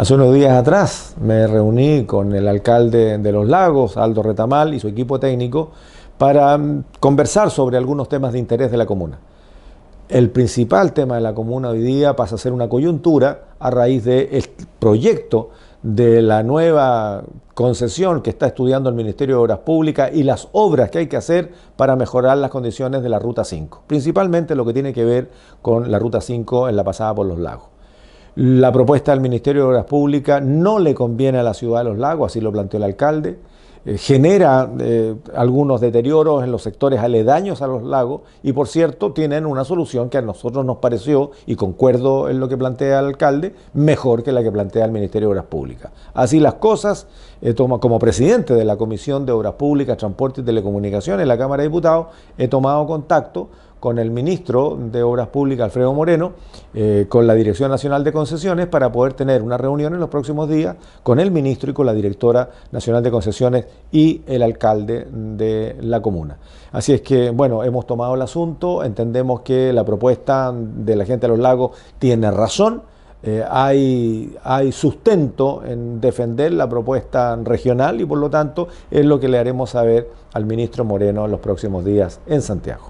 Hace unos días atrás me reuní con el alcalde de Los Lagos, Aldo Retamal, y su equipo técnico para mm, conversar sobre algunos temas de interés de la comuna. El principal tema de la comuna hoy día pasa a ser una coyuntura a raíz del proyecto de la nueva concesión que está estudiando el Ministerio de Obras Públicas y las obras que hay que hacer para mejorar las condiciones de la Ruta 5, principalmente lo que tiene que ver con la Ruta 5 en la pasada por los lagos. La propuesta del Ministerio de Obras Públicas no le conviene a la ciudad de Los Lagos, así lo planteó el alcalde. Eh, genera eh, algunos deterioros en los sectores aledaños a los lagos y por cierto tienen una solución que a nosotros nos pareció, y concuerdo en lo que plantea el alcalde, mejor que la que plantea el Ministerio de Obras Públicas. Así las cosas, eh, como presidente de la Comisión de Obras Públicas, Transporte y Telecomunicaciones en la Cámara de Diputados, he tomado contacto con el ministro de Obras Públicas, Alfredo Moreno, eh, con la Dirección Nacional de Concesiones, para poder tener una reunión en los próximos días con el ministro y con la Directora Nacional de Concesiones y el alcalde de la comuna. Así es que, bueno, hemos tomado el asunto, entendemos que la propuesta de la gente de los lagos tiene razón. Eh, hay, hay, sustento en defender la propuesta regional y por lo tanto es lo que le haremos saber al ministro Moreno en los próximos días en Santiago.